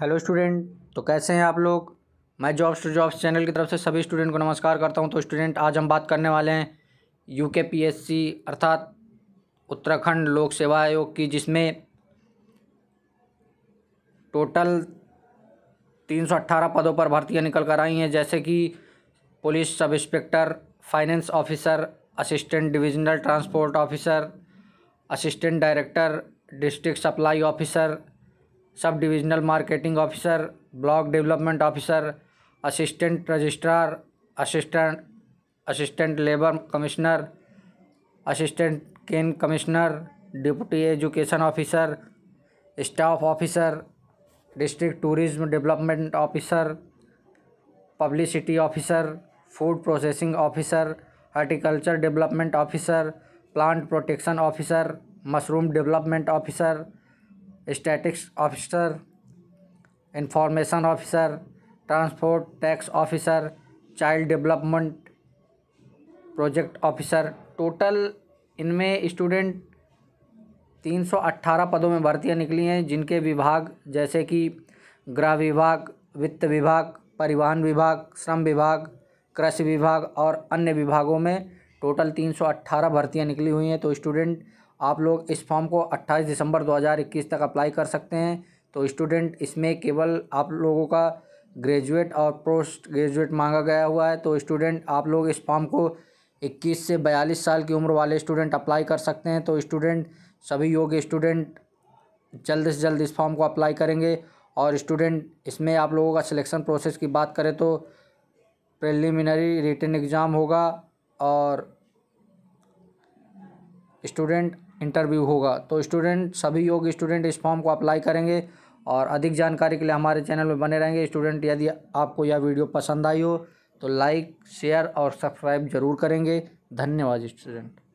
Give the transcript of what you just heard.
hello student तो कैसे हैं आप लोग मैं जॉब्स टू जॉब्स चैनल की तरफ से सभी स्टूडेंट को नमस्कार करता हूं तो स्टूडेंट आज हम बात करने वाले हैं यू के पी एस सी अर्थात उत्तराखंड लोक सेवा आयोग की जिसमें टोटल तीन सौ अट्ठारह पदों पर भर्तियाँ निकल कर आई हैं जैसे कि police sub inspector finance officer assistant divisional transport officer assistant director district supply officer sub divisional marketing officer block development officer assistant registrar assistant assistant labour commissioner assistant cane commissioner deputy education officer staff officer district tourism development officer publicity officer food processing officer horticulture development officer plant protection officer mushroom development officer statistics officer information officer transport tax officer child development project officer total इनमें student 318 पदों में भर्तियां निकली हैं जिनके विभाग जैसे कि गृह विभाग वित्त विभाग परिवहन विभाग श्रम विभाग कृषि विभाग और अन्य विभागों में टोटल 318 भर्तियां निकली हुई हैं तो स्टूडेंट आप लोग इस फॉर्म को 28 दिसंबर 2021 तक अप्लाई कर सकते हैं तो स्टूडेंट इसमें केवल आप लोगों का ग्रेजुएट और पोस्ट ग्रेजुएट मांगा गया हुआ है तो स्टूडेंट आप लोग इस फॉर्म को 21 से 42 साल की उम्र वाले स्टूडेंट अप्लाई कर सकते हैं तो स्टूडेंट सभी योग्य स्टूडेंट जल्द से जल्द इस फॉर्म को अप्लाई करेंगे और स्टूडेंट इसमें आप लोगों का सिलेक्शन प्रोसेस की बात करें तो प्रिलिमिनरी रिटर्न एग्ज़ाम होगा और स्टूडेंट इंटरव्यू होगा तो स्टूडेंट सभी योग्य स्टूडेंट इस फॉर्म को अप्लाई करेंगे और अधिक जानकारी के लिए हमारे चैनल में बने रहेंगे स्टूडेंट यदि आपको यह वीडियो पसंद आई हो तो लाइक शेयर और सब्सक्राइब जरूर करेंगे धन्यवाद स्टूडेंट